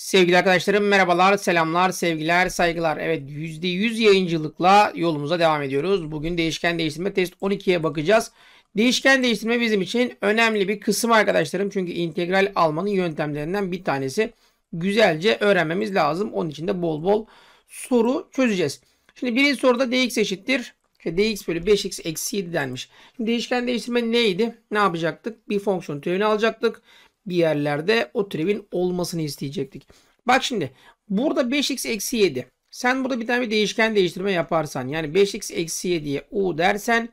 Sevgili arkadaşlarım merhabalar, selamlar, sevgiler, saygılar. Evet %100 yayıncılıkla yolumuza devam ediyoruz. Bugün değişken değiştirme test 12'ye bakacağız. Değişken değiştirme bizim için önemli bir kısım arkadaşlarım. Çünkü integral almanın yöntemlerinden bir tanesi. Güzelce öğrenmemiz lazım. Onun için de bol bol soru çözeceğiz. Şimdi birinci soruda dx eşittir. İşte dx bölü 5x eksi 7 denmiş. Şimdi değişken değiştirme neydi? Ne yapacaktık? Bir fonksiyon türevini alacaktık bir yerlerde o türevin olmasını isteyecektik. Bak şimdi burada 5x eksi 7. Sen burada bir tane bir değişken değiştirme yaparsan yani 5x eksi 7'ye u dersen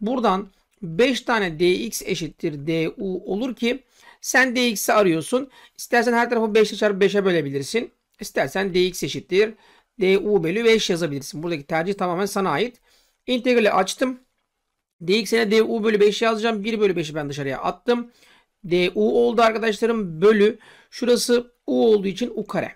buradan 5 tane dx eşittir du olur ki sen dx'i arıyorsun. İstersen her tarafı 5'e çarpı 5'e bölebilirsin. İstersen dx eşittir du bölü 5 yazabilirsin. Buradaki tercih tamamen sana ait. İntegrali açtım. dx'e du bölü 5 yazacağım. 1 bölü 5'i ben dışarıya attım. DU oldu arkadaşlarım bölü. Şurası U olduğu için U kare.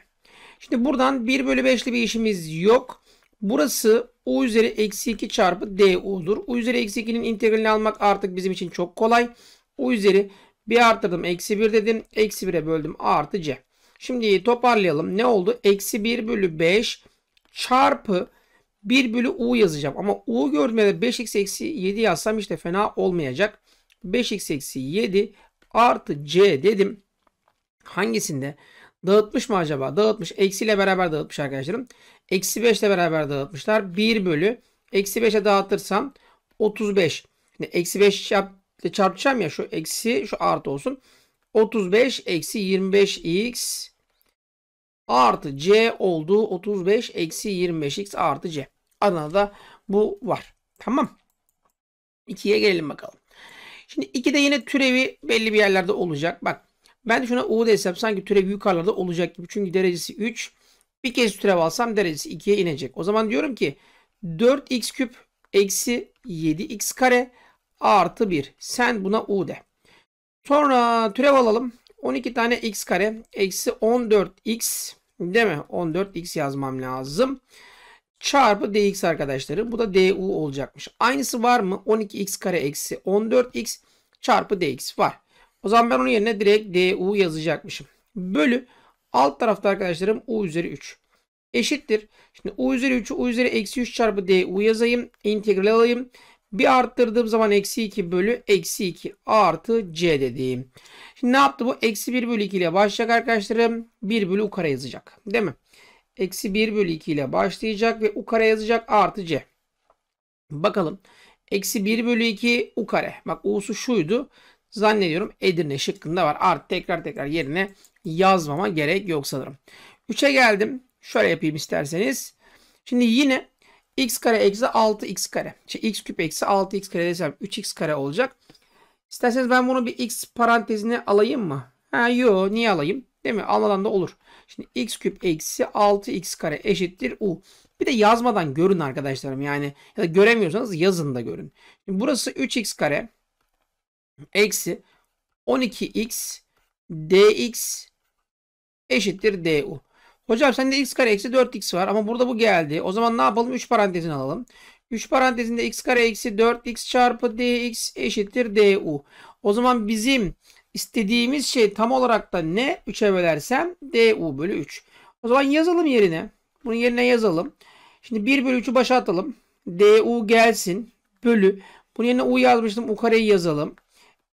Şimdi buradan 1 bölü 5'li bir işimiz yok. Burası U üzeri eksi 2 çarpı DU'dur. U üzeri eksi 2'nin integralini almak artık bizim için çok kolay. U üzeri bir arttırdım eksi 1 dedim. Eksi 1'e böldüm artı C. Şimdi toparlayalım. Ne oldu? Eksi 1 bölü 5 çarpı 1 bölü U yazacağım. Ama U gördüğümde 5 eksi 7 yazsam işte fena olmayacak. 5 eksi 7 artı C dedim. Hangisinde? Dağıtmış mı acaba? Dağıtmış. Eksiyle beraber dağıtmış arkadaşlarım. Eksi 5 ile beraber dağıtmışlar. 1 bölü. Eksi 5'e dağıtırsam 35. Şimdi eksi 5 çarp, çarpacağım ya şu eksi şu artı olsun. 35 eksi 25x artı c oldu. 35 eksi 25x artı c. Adana'da bu var. Tamam. 2'ye gelelim bakalım. Şimdi 2 de yine türevi belli bir yerlerde olacak. Bak ben şuna U desem sanki türevi yukarılarda olacak gibi. Çünkü derecesi 3. Bir kez türev alsam derecesi 2'ye inecek. O zaman diyorum ki 4x küp eksi 7x kare artı 1. Sen buna U de. Sonra türev alalım. 12 tane x kare eksi 14x değil mi? 14x yazmam lazım çarpı dx arkadaşlarım. Bu da du olacakmış. Aynısı var mı? 12x kare eksi 14x çarpı dx var. O zaman ben onun yerine direkt du yazacakmışım. Bölü alt tarafta arkadaşlarım u üzeri 3 eşittir. Şimdi u üzeri 3'ü u üzeri eksi 3 çarpı du yazayım. İntegral alayım. Bir arttırdığım zaman eksi 2 bölü eksi 2 artı c dediğim. Şimdi ne yaptı bu? Eksi 1 bölü 2 ile başlayacak arkadaşlarım. 1 bölü u kare yazacak. Değil mi? Eksi 1 bölü 2 ile başlayacak ve u kare yazacak artı c. Bakalım. Eksi 1 bölü 2 u kare. Bak u'su şuydu. Zannediyorum Edirne şıkkında var. Artı tekrar tekrar yerine yazmama gerek yok sanırım. 3'e geldim. Şöyle yapayım isterseniz. Şimdi yine x kare eksi 6x kare. Şey, x küp eksi 6x kare desem 3x kare olacak. İsterseniz ben bunu bir x parantezine alayım mı? Ha yo niye alayım? Değil mi? Almadan da olur. Şimdi x küp eksi 6x kare eşittir u. Bir de yazmadan görün arkadaşlarım yani ya da göremiyorsanız yazın da görün. Şimdi burası 3x kare eksi 12x dx eşittir du. Hocam sende x kare eksi 4x var ama burada bu geldi. O zaman ne yapalım? 3 parantezin alalım. 3 parantezinde x kare eksi 4x çarpı dx eşittir du. O zaman bizim istediğimiz şey tam olarak da ne? 3'e bölersem du bölü 3. O zaman yazalım yerine. Bunun yerine yazalım. Şimdi 1 bölü 3'ü başa atalım. du gelsin bölü. Bunun yerine u yazmıştım. U kareyi yazalım.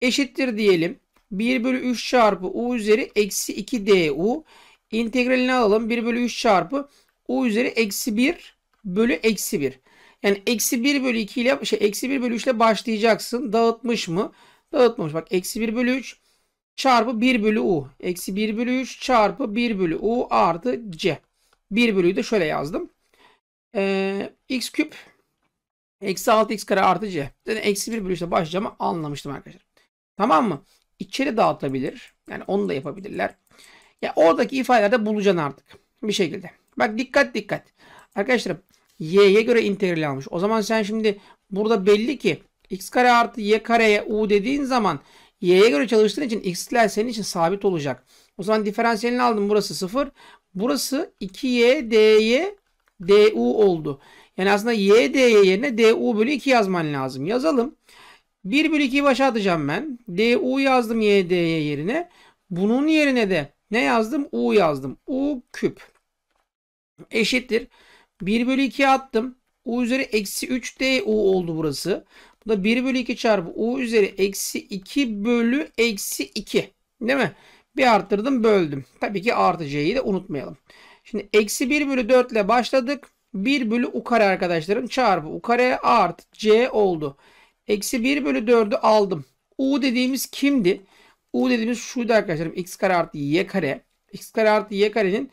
Eşittir diyelim. 1 bölü 3 çarpı u üzeri eksi 2 du. İntegralini alalım. 1 bölü 3 çarpı u üzeri eksi 1 bölü eksi 1. Yani eksi 1 bölü 2 ile şey, eksi 1 bölü 3 ile başlayacaksın. Dağıtmış mı? Dağıtmamış. Bak eksi 1 bölü 3 çarpı 1 bölü u. Eksi 1 bölü 3 çarpı 1 bölü u artı c. 1 bölüyü de şöyle yazdım. Ee, x küp eksi 6x kare artı c. Yani eksi 1 bölü 3'te başlayacağımı anlamıştım arkadaşlar. Tamam mı? İçeri dağıtabilir. Yani onu da yapabilirler. Ya oradaki ifadelerde bulacaksın artık. Bir şekilde. Bak dikkat dikkat. Arkadaşlar y'ye göre integral almış. O zaman sen şimdi burada belli ki x kare artı y kareye u dediğin zaman y'ye göre çalıştığın için x'ler senin için sabit olacak. O zaman diferansiyelini aldım. Burası 0. Burası 2y dy du oldu. Yani aslında y dy yerine du bölü 2 yazman lazım. Yazalım. 1 bölü 2'yi başa atacağım ben. du yazdım y dy yerine. Bunun yerine de ne yazdım? u yazdım. u küp eşittir. 1 bölü 2'ye attım. U üzeri eksi 3 du oldu burası. Bu da 1 bölü 2 çarpı u üzeri eksi 2 bölü eksi 2. Değil mi? Bir arttırdım böldüm. Tabii ki artı c'yi de unutmayalım. Şimdi eksi 1 bölü 4 ile başladık. 1 bölü u kare arkadaşlarım çarpı u kare artı c oldu. Eksi 1 bölü 4'ü aldım. u dediğimiz kimdi? u dediğimiz şuydu arkadaşlarım. x kare artı y kare. x kare artı y karenin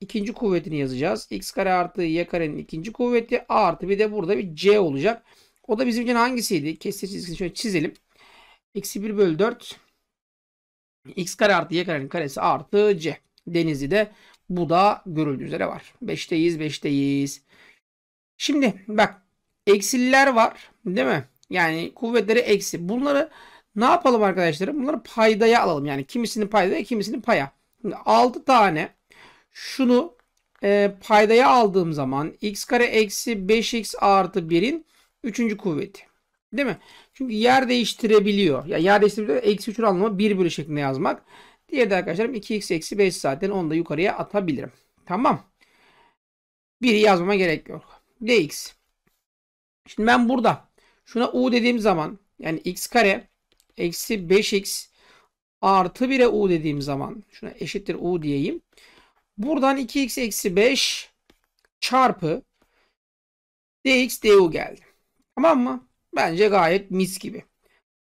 ikinci kuvvetini yazacağız. x kare artı y karenin ikinci kuvveti artı bir de burada bir c olacak. O da bizim için hangisiydi? Kesir çizgisini şöyle çizelim. Eksi 1 bölü 4 x kare artı y karenin karesi artı c. Denizli'de bu da görüldüğü üzere var. 5'teyiz 5'teyiz. Şimdi bak eksiller var değil mi? Yani kuvvetleri eksi. Bunları ne yapalım arkadaşlarım? Bunları paydaya alalım. Yani kimisini paydaya kimisini paya. Şimdi 6 tane şunu e, paydaya aldığım zaman x kare eksi 5x artı 1'in Üçüncü kuvveti. Değil mi? Çünkü yer değiştirebiliyor. Ya yani yer değiştirebiliyor. Eksi 3'ün anlamı 1 bölü şeklinde yazmak. Diğeri de arkadaşlarım 2x eksi 5 zaten onu da yukarıya atabilirim. Tamam. 1'i yazmama gerek yok. dx. Şimdi ben burada şuna u dediğim zaman yani x kare eksi 5x artı 1'e u dediğim zaman şuna eşittir u diyeyim. Buradan 2x eksi 5 çarpı dx du geldi. Tamam mı? Bence gayet mis gibi.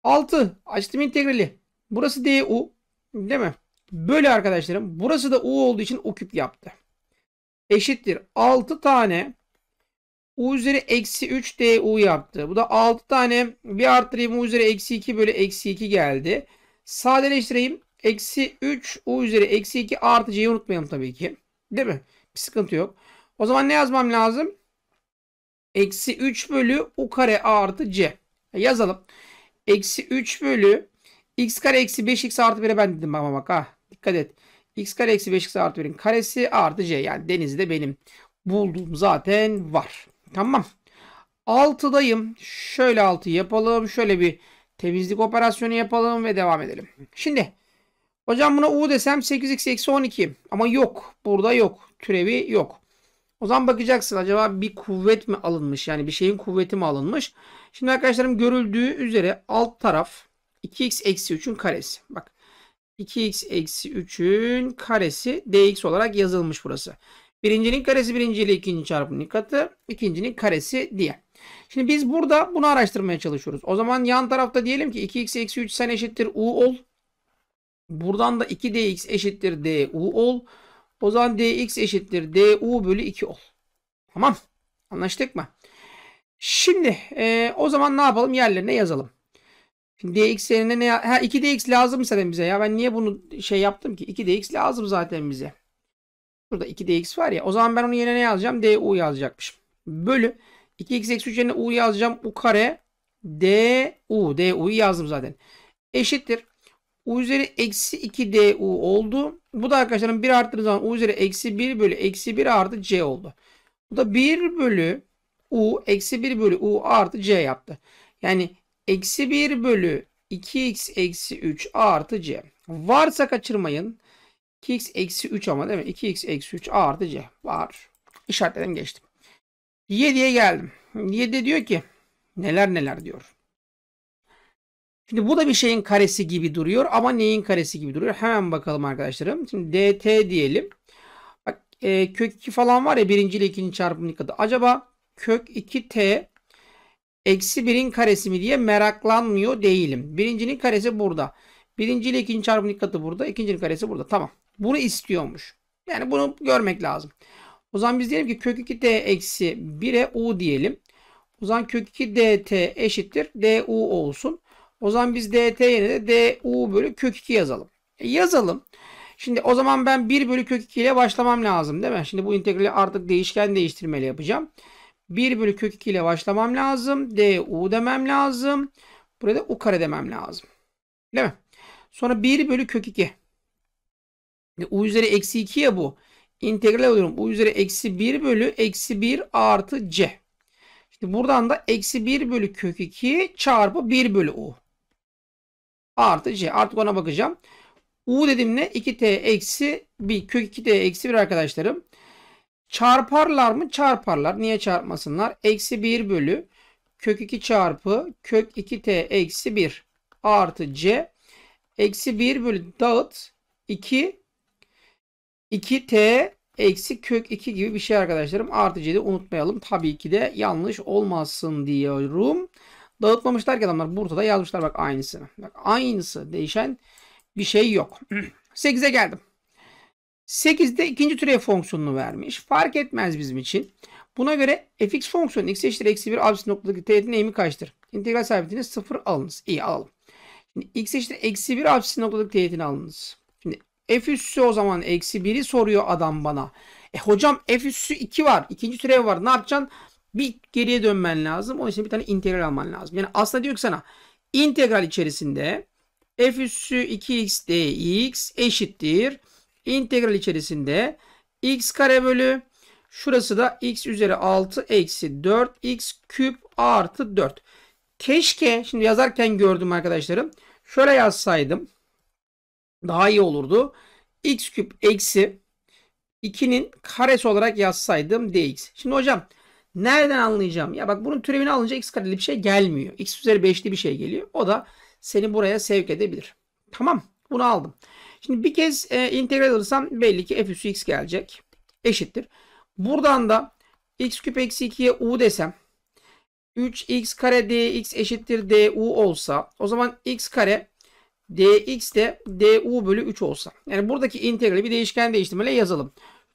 6. Açtım integrali. Burası du. Değil mi? Böyle arkadaşlarım. Burası da u olduğu için u küp yaptı. Eşittir. 6 tane u üzeri eksi 3 du yaptı. Bu da 6 tane bir arttırayım u üzeri eksi 2 bölü eksi 2 geldi. Sadeleştireyim. Eksi 3 u üzeri eksi 2 artı c'yi unutmayalım tabii ki. Değil mi? Bir sıkıntı yok. O zaman ne yazmam lazım? Eksi 3 bölü u kare a artı c. Yazalım. Eksi 3 bölü x kare eksi 5x artı 1'e ben dedim ama bak ha. Dikkat et. x kare eksi 5x artı 1'in karesi artı c. Yani denizde benim bulduğum zaten var. Tamam. 6'dayım. Şöyle 6 yapalım. Şöyle bir temizlik operasyonu yapalım ve devam edelim. Şimdi hocam buna u desem 8x eksi 12. Ama yok. Burada yok. Türevi yok. O zaman bakacaksın acaba bir kuvvet mi alınmış? Yani bir şeyin kuvveti mi alınmış? Şimdi arkadaşlarım görüldüğü üzere alt taraf 2x eksi 3'ün karesi. Bak 2x eksi 3'ün karesi dx olarak yazılmış burası. Birincinin karesi birinciyle ikinci çarpımının katı. ikincinin karesi diye. Şimdi biz burada bunu araştırmaya çalışıyoruz. O zaman yan tarafta diyelim ki 2x eksi 3 sen eşittir u ol. Buradan da 2dx eşittir du ol. O zaman dx eşittir du bölü 2 ol. Tamam. Anlaştık mı? Şimdi e, o zaman ne yapalım? Yerlerine yazalım. Şimdi dx yerine ne? Ha 2dx lazım zaten bize ya. Ben niye bunu şey yaptım ki? 2dx lazım zaten bize. Burada 2dx var ya. O zaman ben onun yerine ne yazacağım? du yazacakmışım. Bölü 2x eksi 3 yerine u yazacağım. u kare du. du'yu yazdım zaten. Eşittir. U üzeri eksi 2 du oldu. Bu da arkadaşlarım 1 arttığınız zaman u üzeri eksi 1 bölü eksi 1 artı c oldu. Bu da 1 bölü u eksi 1 bölü u artı c yaptı. Yani eksi 1 bölü 2x eksi 3 artı c. Varsa kaçırmayın. 2x eksi 3 ama değil mi? 2x eksi 3 artı c. Var. İşaretledim geçtim. 7'ye geldim. 7 diyor ki neler neler diyor. Şimdi bu da bir şeyin karesi gibi duruyor ama neyin karesi gibi duruyor? Hemen bakalım arkadaşlarım. Şimdi dt diyelim. Bak e, kök 2 falan var ya birinci ile ikinci çarpımın kadı. Acaba kök 2t eksi 1'in karesi mi diye meraklanmıyor değilim. Birincinin karesi burada. Birinci ile ikinci çarpımın katı burada. ikincinin karesi burada. Tamam. Bunu istiyormuş. Yani bunu görmek lazım. O zaman biz diyelim ki kök 2 t eksi 1'e u diyelim. O zaman kök 2 dt eşittir du olsun. O zaman biz dt yerine de du bölü kök 2 yazalım. E yazalım. Şimdi o zaman ben 1 bölü kök 2 ile başlamam lazım değil mi? Şimdi bu integrali artık değişken değiştirmeli yapacağım. 1 bölü kök 2 ile başlamam lazım. du demem lazım. Burada u kare demem lazım. Değil mi? Sonra 1 bölü kök 2. U üzeri eksi 2 ya bu. İntegral alıyorum. U üzeri eksi 1 bölü eksi 1 artı c. Şimdi buradan da eksi 1 bölü kök 2 çarpı 1 bölü u artı c. Artık ona bakacağım. U dedim ne? 2t eksi 1 kök 2t eksi 1 arkadaşlarım. Çarparlar mı? Çarparlar. Niye çarpmasınlar? Eksi 1 bölü kök 2 çarpı kök 2t eksi 1 artı c eksi 1 bölü dağıt 2 2t eksi kök 2 gibi bir şey arkadaşlarım. Artı c'de unutmayalım. Tabii ki de yanlış olmasın diyorum. Dağıtmamışlar ki adamlar. Burada da yazmışlar bak aynısını. Bak aynısı değişen bir şey yok. 8'e geldim. 8'de ikinci türev fonksiyonunu vermiş. Fark etmez bizim için. Buna göre fx fonksiyonu x eşittir eksi 1 absist noktadaki teğetin eğimi kaçtır? İntegral sabitini 0 alınız. İyi alalım. Şimdi x eşittir eksi 1 absist noktadaki teğetini alınız. Şimdi f üssü o zaman eksi 1'i soruyor adam bana. E hocam f üssü 2 var. ikinci türev var. Ne yapacaksın? bir geriye dönmen lazım. Onun için bir tane integral alman lazım. Yani aslında diyor ki sana integral içerisinde f üssü 2x dx eşittir. İntegral içerisinde x kare bölü şurası da x üzeri 6 eksi 4 x küp artı 4. Keşke şimdi yazarken gördüm arkadaşlarım. Şöyle yazsaydım daha iyi olurdu. x küp eksi 2'nin karesi olarak yazsaydım dx. Şimdi hocam Nereden anlayacağım? Ya bak bunun türevini alınca x kareli bir şey gelmiyor. x üzeri 5'li bir şey geliyor. O da seni buraya sevk edebilir. Tamam. Bunu aldım. Şimdi bir kez e, integral alırsam belli ki f üssü x gelecek. Eşittir. Buradan da x küp eksi 2'ye u desem 3x kare dx eşittir du olsa o zaman x kare dx de du bölü 3 olsa. Yani buradaki integrali bir değişken değiştirmeyle yazalım.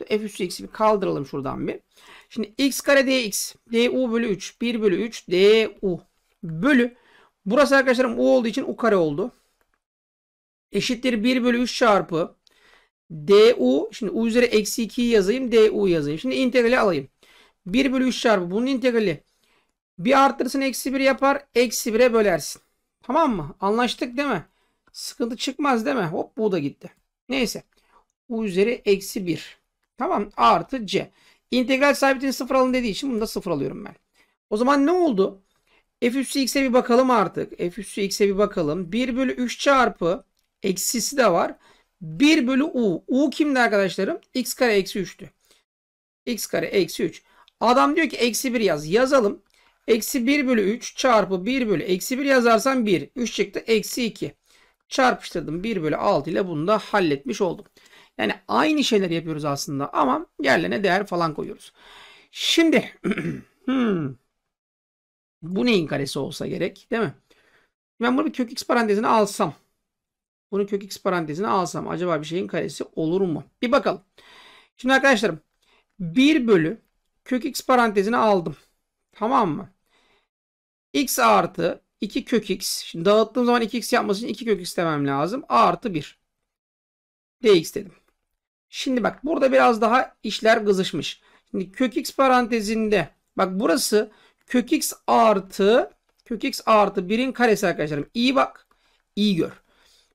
f üssü x'i bir kaldıralım şuradan bir. Şimdi x kare dx du bölü 3 1 bölü 3 du bölü burası arkadaşlarım u olduğu için u kare oldu. Eşittir 1 bölü 3 çarpı du şimdi u üzeri eksi 2'yi yazayım du yazayım. Şimdi integrali alayım. 1 bölü 3 çarpı bunun integrali bir arttırsın eksi 1 yapar eksi 1'e bölersin. Tamam mı? Anlaştık değil mi? Sıkıntı çıkmaz değil mi? Hop bu da gitti. Neyse. U üzeri eksi 1. Tamam artı c. İntegral sabitini sıfır alın dediği için bunu da sıfır alıyorum ben. O zaman ne oldu? F üssü x'e bir bakalım artık. F üssü x'e bir bakalım. 1 bölü 3 çarpı eksisi de var. 1 bölü u. U kimdi arkadaşlarım? x kare eksi 3'tü. x kare eksi 3. Adam diyor ki eksi 1 yaz. Yazalım. Eksi 1 bölü 3 çarpı 1 bölü eksi 1 yazarsan 1. 3 çıktı. Eksi 2. Çarpıştırdım. 1 bölü 6 ile bunu da halletmiş oldum. Yani aynı şeyler yapıyoruz aslında ama yerlerine değer falan koyuyoruz. Şimdi hmm, bu neyin karesi olsa gerek değil mi? Ben bunu bir kök x parantezine alsam. Bunu kök x parantezine alsam acaba bir şeyin karesi olur mu? Bir bakalım. Şimdi arkadaşlarım 1 bölü kök x parantezine aldım. Tamam mı? x artı 2 kök x. Şimdi dağıttığım zaman 2x yapması için 2 kök x demem lazım. A artı 1. dx dedim. Şimdi bak burada biraz daha işler kızışmış. Şimdi kök x parantezinde bak burası kök x artı kök x artı 1'in karesi arkadaşlarım. İyi bak. iyi gör.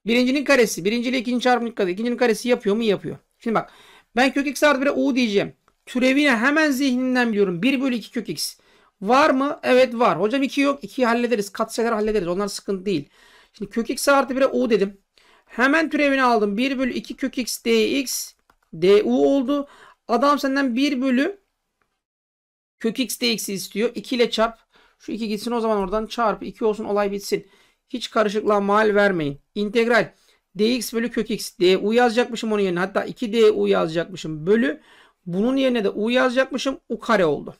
Birincinin karesi. Birinci ile ikinci çarpımın karesi. İkincinin karesi yapıyor mu? Yapıyor. Şimdi bak. Ben kök x artı 1'e u diyeceğim. Türevini hemen zihninden biliyorum. 1 bölü 2 kök x. Var mı? Evet var. Hocam 2 yok. 2'yi hallederiz. Katsayıları hallederiz. Onlar sıkıntı değil. Şimdi kök x artı 1'e u dedim. Hemen türevini aldım. 1 bölü 2 kök x dx DU oldu. Adam senden 1 bölü kök x dx'i istiyor. 2 ile çarp. Şu 2 gitsin o zaman oradan çarp. 2 olsun olay bitsin. Hiç karışıklığa mal vermeyin. İntegral dx bölü kök x. du yazacakmışım onun yerine. Hatta 2 du yazacakmışım. Bölü. Bunun yerine de u yazacakmışım. U kare oldu.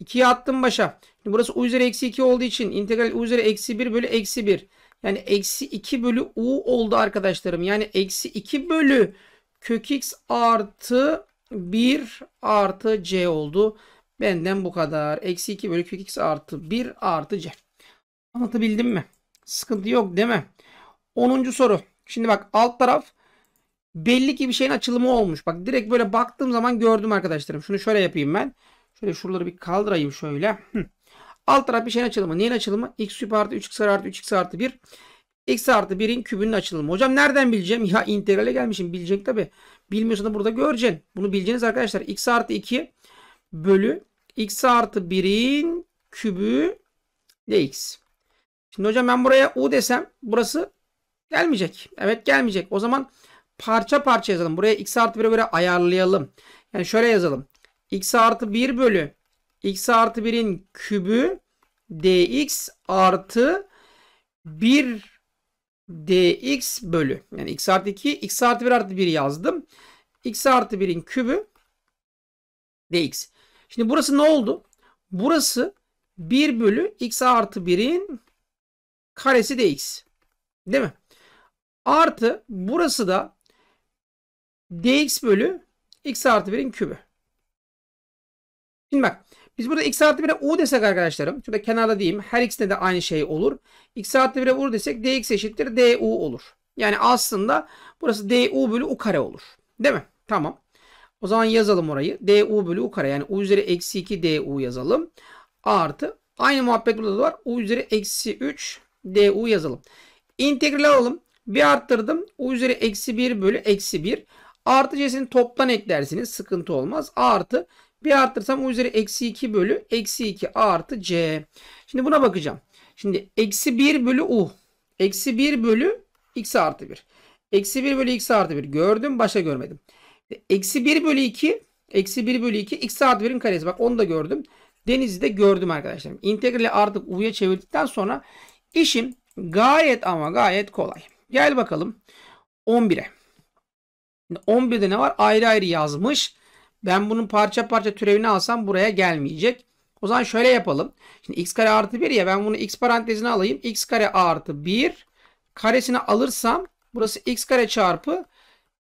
2'yi attım başa. Şimdi burası u üzeri eksi 2 olduğu için integral u üzeri eksi 1 bölü eksi 1. Yani eksi 2 bölü u oldu arkadaşlarım. Yani eksi 2 bölü kök x artı 1 artı c oldu. Benden bu kadar. Eksi 2 bölü kök x artı 1 artı c. Anlatabildim mi? Sıkıntı yok değil mi? 10. soru. Şimdi bak alt taraf belli ki bir şeyin açılımı olmuş. Bak direkt böyle baktığım zaman gördüm arkadaşlarım. Şunu şöyle yapayım ben. Şöyle şuraları bir kaldırayım şöyle. Hı. Alt taraf bir şeyin açılımı. Neyin açılımı? x küp artı 3x artı 3x artı 1. X artı 1'in kübünün açılımı. Hocam nereden bileceğim? Ya integrale gelmişim. Bilecek tabi. Bilmiyorsan da burada göreceksin. Bunu bileceğiniz arkadaşlar. X artı 2 bölü X artı 1'in kübü dx. Şimdi hocam ben buraya u desem burası gelmeyecek. Evet gelmeyecek. O zaman parça parça yazalım. Buraya x artı 1'e göre ayarlayalım. Yani şöyle yazalım. x artı 1 bölü x artı 1'in kübü dx artı 1 dx bölü yani x artı 2 x artı 1 artı 1 yazdım. x artı 1'in kübü dx. Şimdi burası ne oldu? Burası 1 bölü x artı 1'in karesi dx. Değil mi? Artı burası da dx bölü x artı 1'in kübü. Şimdi bak biz burada x artı 1'e u desek arkadaşlarım. Şurada kenarda diyeyim. Her x'te de aynı şey olur. x artı 1'e u desek dx eşittir du olur. Yani aslında burası du bölü u kare olur. Değil mi? Tamam. O zaman yazalım orayı. du bölü u kare. Yani u üzeri eksi 2 du yazalım. Artı. Aynı muhabbet burada da var. u üzeri eksi 3 du yazalım. İntegral alalım. Bir arttırdım. u üzeri eksi 1 bölü eksi 1. Artı c'sini toptan eklersiniz. Sıkıntı olmaz. Artı bir arttırsam u üzeri eksi 2 bölü eksi 2 artı c. Şimdi buna bakacağım. Şimdi eksi 1 bölü u. Eksi 1 bölü x artı 1. Eksi 1 bölü x artı 1 gördüm. Başka görmedim. Eksi 1 bölü 2. Eksi 1 bölü 2 x artı 1'in karesi. Bak onu da gördüm. Denizi de gördüm arkadaşlar. İntegrali artık u'ya çevirdikten sonra işim gayet ama gayet kolay. Gel bakalım 11'e. 11'de ne var? Ayrı ayrı yazmış. Ben bunun parça parça türevini alsam buraya gelmeyecek. O zaman şöyle yapalım. Şimdi x kare artı 1 ya ben bunu x parantezine alayım. x kare artı 1 karesini alırsam burası x kare çarpı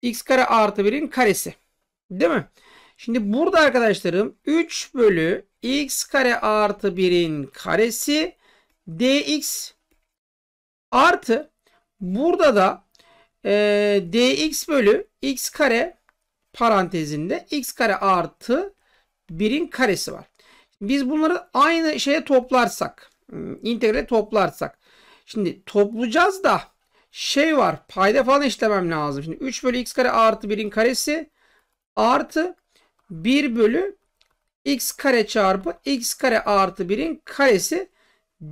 x kare artı 1'in karesi. Değil mi? Şimdi burada arkadaşlarım 3 bölü x kare artı 1'in karesi dx artı burada da e, dx bölü x kare parantezinde x kare artı 1'in karesi var. Biz bunları aynı şeye toplarsak, ıı, integrale toplarsak. Şimdi toplayacağız da şey var, payda falan işlemem lazım. Şimdi 3 bölü x kare artı 1'in karesi artı 1 bölü x kare çarpı x kare artı 1'in karesi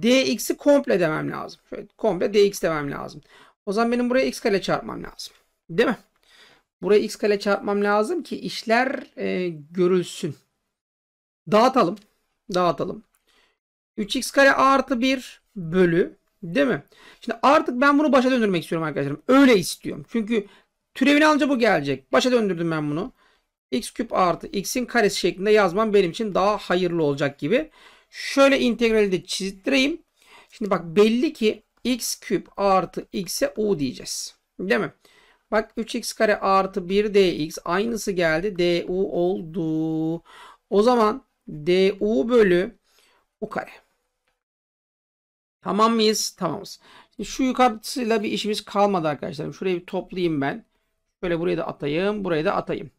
dx'i komple demem lazım. Şöyle komple dx demem lazım. O zaman benim buraya x kare çarpmam lazım. Değil mi? Buraya x kare çarpmam lazım ki işler e, görülsün. Dağıtalım. Dağıtalım. 3x kare artı 1 bölü değil mi? Şimdi artık ben bunu başa döndürmek istiyorum arkadaşlarım. Öyle istiyorum. Çünkü türevini alınca bu gelecek. Başa döndürdüm ben bunu. x küp artı x'in karesi şeklinde yazmam benim için daha hayırlı olacak gibi. Şöyle integrali de çizdireyim. Şimdi bak belli ki x küp artı x'e u diyeceğiz. Değil mi? Bak 3x kare artı 1 dx aynısı geldi. du oldu. O zaman du bölü u kare. Tamam mıyız? Tamamız. Şimdi şu yukarısıyla bir işimiz kalmadı arkadaşlar. Şurayı bir toplayayım ben. Şöyle buraya da atayım. Buraya da atayım.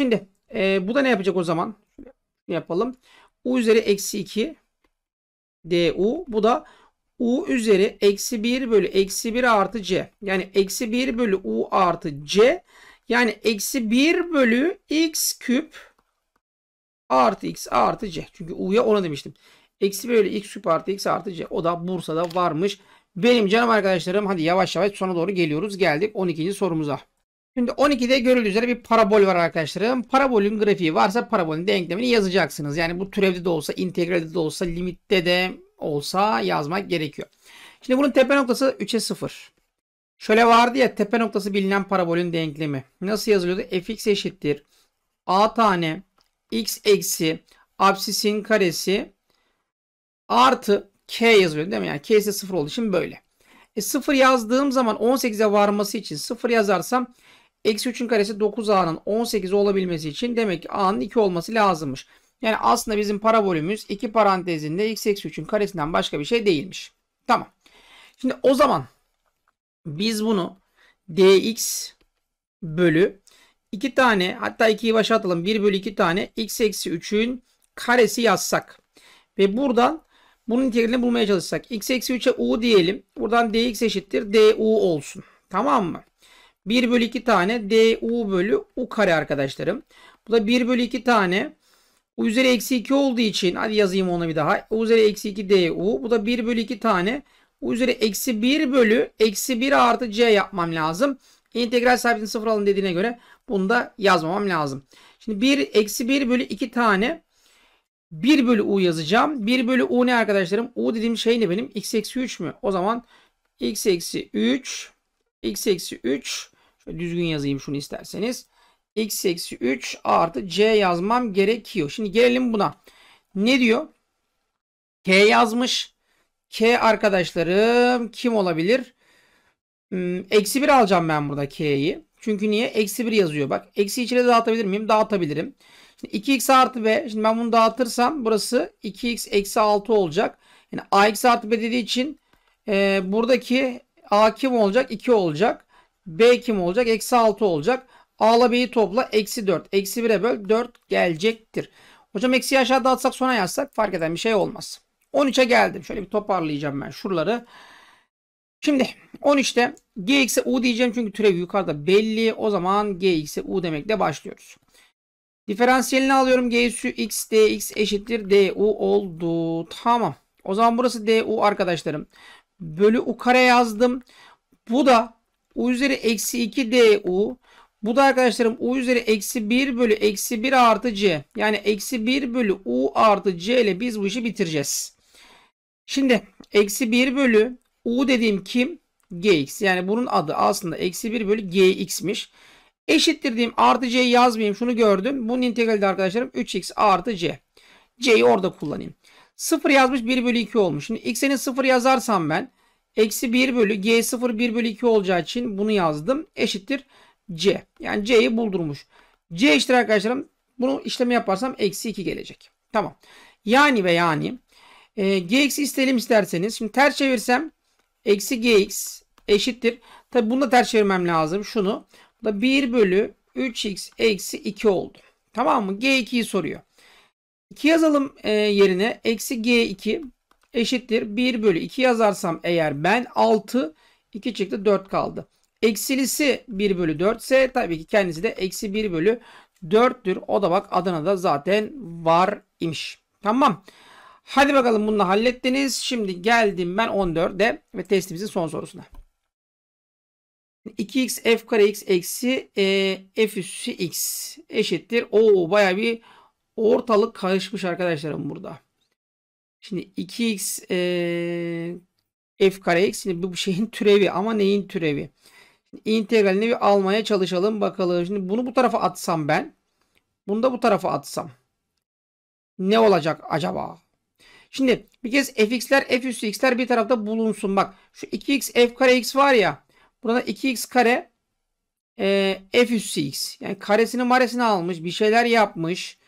Şimdi e, bu da ne yapacak o zaman? Şöyle yapalım. u üzeri eksi 2 du. Bu da u üzeri eksi 1 bölü eksi 1 artı c. Yani eksi 1 bölü u artı c. Yani eksi 1 bölü x küp artı x artı c. Çünkü u'ya ona demiştim. Eksi 1 bölü x küp artı x artı c. O da Bursa'da varmış. Benim canım arkadaşlarım hadi yavaş yavaş sona doğru geliyoruz. Geldik 12. sorumuza. Şimdi 12'de görüldüğü üzere bir parabol var arkadaşlarım. Parabolün grafiği varsa parabolün denklemini yazacaksınız. Yani bu türevde de olsa, integralde de olsa, limitte de olsa yazmak gerekiyor. Şimdi bunun tepe noktası 3'e 0. Şöyle vardı ya tepe noktası bilinen parabolün denklemi. Nasıl yazılıyordu? fx eşittir. a tane x eksi absisin karesi artı k yazılıyor değil mi? Yani k ise 0 oldu. Şimdi böyle. E 0 yazdığım zaman 18'e varması için 0 yazarsam eksi 3'ün karesi 9a'nın 18 olabilmesi için demek ki a'nın 2 olması lazımmış. Yani aslında bizim parabolümüz iki parantezinde x eksi 3'ün karesinden başka bir şey değilmiş. Tamam. Şimdi o zaman biz bunu dx bölü 2 tane hatta 2'yi başa atalım 1 bölü 2 tane x eksi 3'ün karesi yazsak ve buradan bunun integralini bulmaya çalışsak x eksi 3'e u diyelim buradan dx eşittir du olsun tamam mı? 1 bölü 2 tane du bölü u kare arkadaşlarım. Bu da 1 bölü 2 tane U üzeri eksi 2 olduğu için hadi yazayım ona bir daha. U üzeri eksi 2 du. Bu da 1 bölü 2 tane. U üzeri eksi 1 bölü eksi 1 artı c yapmam lazım. İntegral sahibini sıfır alın dediğine göre bunu da yazmamam lazım. Şimdi 1 eksi 1 bölü 2 tane 1 bölü u yazacağım. 1 bölü u ne arkadaşlarım? u dediğim şey ne benim? x eksi 3 mü? O zaman x eksi 3 x eksi 3 şöyle düzgün yazayım şunu isterseniz x eksi 3 artı c yazmam gerekiyor. Şimdi gelelim buna. Ne diyor? K yazmış. K arkadaşlarım kim olabilir? Hmm, eksi 1 alacağım ben burada K'yi. Çünkü niye? Eksi 1 yazıyor. Bak eksi içeri dağıtabilir miyim? Dağıtabilirim. Şimdi 2x artı b. Şimdi ben bunu dağıtırsam burası 2x eksi 6 olacak. Yani ax artı b dediği için e, buradaki a kim olacak? 2 olacak. b kim olacak? Eksi 6 olacak. A'la B'yi topla. Eksi 4. Eksi 1'e böl. 4 gelecektir. Hocam eksiyi aşağıda atsak sona yazsak fark eden bir şey olmaz. 13'e geldim. Şöyle bir toparlayacağım ben şuraları. Şimdi 13'te g eksi u diyeceğim çünkü türev yukarıda belli. O zaman g eksi u demekle başlıyoruz. Diferansiyelini alıyorum. g üssü x dx eşittir du oldu. Tamam. O zaman burası du arkadaşlarım. Bölü u kare yazdım. Bu da u üzeri eksi 2 du bu da arkadaşlarım u üzeri eksi 1 bölü eksi 1 artı c. Yani eksi 1 bölü u artı c ile biz bu işi bitireceğiz. Şimdi eksi 1 bölü u dediğim kim? gx. Yani bunun adı aslında eksi 1 bölü gx'miş. Eşittir diyeyim artı c'yi yazmayayım şunu gördüm. Bunun integrali de arkadaşlarım 3x artı c. c'yi orada kullanayım. 0 yazmış 1 bölü 2 olmuş. Şimdi x'ini 0 yazarsam ben eksi 1 bölü g0 1 bölü 2 olacağı için bunu yazdım. Eşittir C. Yani C'yi buldurmuş. C eşittir arkadaşlarım. Bunu işlemi yaparsam eksi 2 gelecek. Tamam. Yani ve yani e, gx isteyelim isterseniz. Şimdi ters çevirsem eksi gx eşittir. Tabi bunu da ters çevirmem lazım. Şunu. Bu da 1 bölü 3x eksi 2 oldu. Tamam mı? G2'yi soruyor. 2 yazalım e, yerine. Eksi G2 eşittir. 1 bölü 2 yazarsam eğer ben 6 2 çıktı 4 kaldı. Eksilisi 1 bölü 4 ise tabii ki kendisi de eksi 1 bölü 4'tür. O da bak adına da zaten var imiş. Tamam. Hadi bakalım bunu hallettiniz. Şimdi geldim ben 14'e ve testimizin son sorusuna. 2x f kare x eksi e, f üssü x eşittir. Oo baya bir ortalık karışmış arkadaşlarım burada. Şimdi 2x e, f kare x şimdi bu şeyin türevi ama neyin türevi? integralini bir almaya çalışalım bakalım. Şimdi bunu bu tarafa atsam ben. Bunu da bu tarafa atsam. Ne olacak acaba? Şimdi bir kez fx'ler f üstü x'ler bir tarafta bulunsun. Bak şu 2x f kare x var ya. Burada 2x kare e, f üstü x. Yani karesini maresini almış. Bir şeyler yapmış.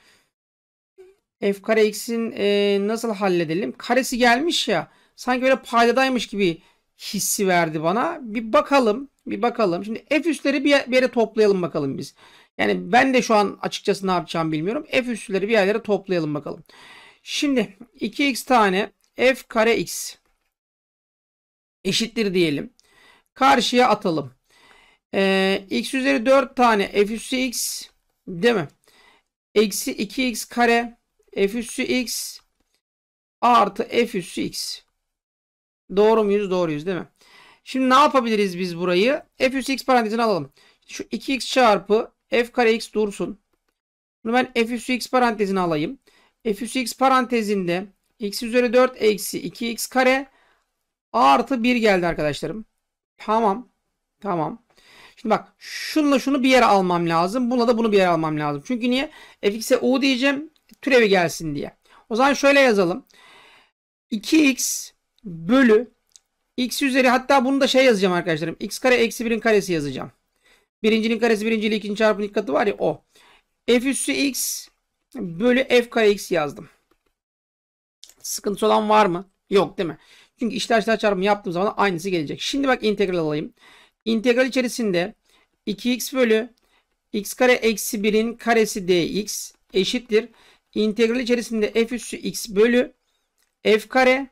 f kare x'in e, nasıl halledelim? Karesi gelmiş ya. Sanki böyle paydadaymış gibi hissi verdi bana. Bir bakalım. Bir bakalım. Şimdi F üstleri bir yere toplayalım bakalım biz. Yani ben de şu an açıkçası ne yapacağım bilmiyorum. F üstleri bir yerlere toplayalım bakalım. Şimdi 2x tane F kare x eşittir diyelim. Karşıya atalım. Ee, x üzeri 4 tane F üssü x değil mi? Eksi 2x kare F üssü x artı F üssü x. Doğru muyuz? Doğruyuz değil mi? Şimdi ne yapabiliriz biz burayı? F üstü x parantezine alalım. Şu 2x çarpı f kare x dursun. Bunu ben f üstü x parantezine alayım. f üstü x parantezinde x üzeri 4 eksi 2x kare artı 1 geldi arkadaşlarım. Tamam. Tamam. Şimdi bak şunla şunu bir yere almam lazım. Bununla da bunu bir yere almam lazım. Çünkü niye? fx'e u diyeceğim. Türevi gelsin diye. O zaman şöyle yazalım. 2x bölü x üzeri hatta bunu da şey yazacağım arkadaşlarım. x kare eksi 1'in karesi yazacağım. Birincinin karesi birinciyle ikinci çarpının dikkatli var ya o. f üssü x bölü f kare x yazdım. Sıkıntı olan var mı? Yok değil mi? Çünkü işler işler çarpımı yaptığım zaman aynısı gelecek. Şimdi bak integral alayım. İntegral içerisinde 2x bölü x kare eksi 1'in karesi dx eşittir. İntegral içerisinde f üssü x bölü f kare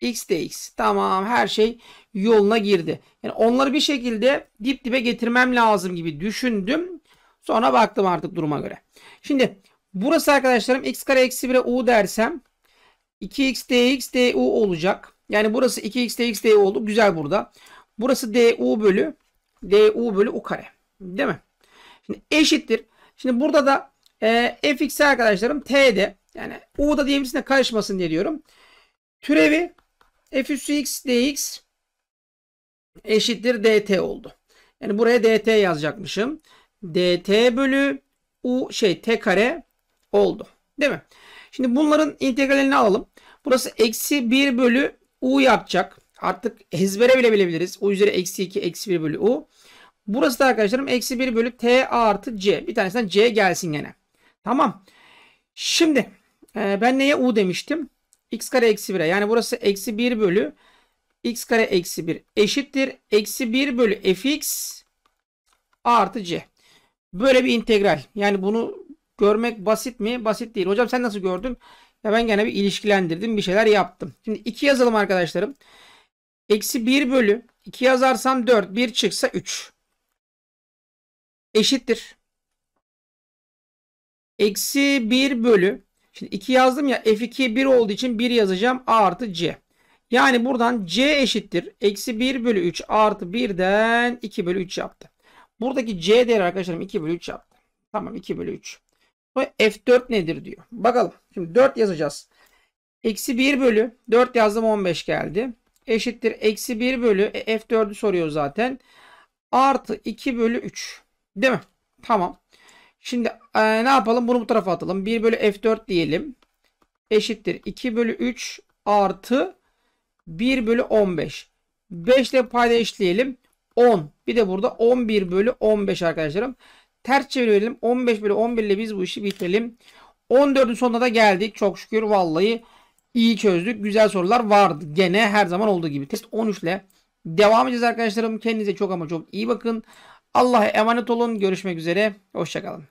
X de X. Tamam her şey yoluna girdi. Yani onları bir şekilde dip dibe getirmem lazım gibi düşündüm. Sonra baktım artık duruma göre. Şimdi burası arkadaşlarım x kare eksi 1'e u dersem 2x x dx u olacak. Yani burası 2x dx du oldu. Güzel burada. Burası du bölü du bölü u kare. Değil mi? Şimdi eşittir. Şimdi burada da e, fx arkadaşlarım t'de yani u'da diyebilirsin de karışmasın diye diyorum. Türevi f üssü x dx eşittir dt oldu. Yani buraya dt yazacakmışım. dt bölü u şey t kare oldu. Değil mi? Şimdi bunların integralini alalım. Burası eksi 1 bölü u yapacak. Artık ezbere bile bilebiliriz. u üzeri eksi 2 eksi 1 bölü u. Burası da arkadaşlarım eksi 1 bölü t artı c. Bir tanesinden c gelsin gene. Tamam. Şimdi e, ben neye u demiştim? x kare eksi 1'e yani burası eksi 1 bölü x kare eksi 1 eşittir. Eksi 1 bölü fx artı c. Böyle bir integral. Yani bunu görmek basit mi? Basit değil. Hocam sen nasıl gördün? Ya ben gene bir ilişkilendirdim. Bir şeyler yaptım. Şimdi 2 yazalım arkadaşlarım. Eksi 1 bölü 2 yazarsam 4. 1 çıksa 3. Eşittir. Eksi 1 bölü Şimdi 2 yazdım ya F2 1 olduğu için 1 yazacağım. A artı C. Yani buradan C eşittir. Eksi 1 bölü 3 artı 1'den 2 bölü 3 yaptı. Buradaki C değeri arkadaşlarım 2 bölü 3 yaptı. Tamam 2 bölü 3. Ve F4 nedir diyor. Bakalım. Şimdi 4 yazacağız. Eksi 1 bölü 4 yazdım 15 geldi. Eşittir. Eksi 1 bölü e, F4'ü soruyor zaten. Artı 2 bölü 3. Değil mi? Tamam. Şimdi e, ne yapalım? Bunu bu tarafa atalım. 1 bölü F4 diyelim. Eşittir. 2 bölü 3 artı 1 bölü 15. 5 ile payda eşitleyelim. 10. Bir de burada 11 bölü 15 arkadaşlarım. Ters çevirelim. 15 bölü 11 ile biz bu işi bitirelim. 14'ün sonuna da geldik. Çok şükür vallahi iyi çözdük. Güzel sorular vardı. Gene her zaman olduğu gibi. Test 13 ile devam edeceğiz arkadaşlarım. Kendinize çok ama çok iyi bakın. Allah'a emanet olun. Görüşmek üzere. Hoşçakalın.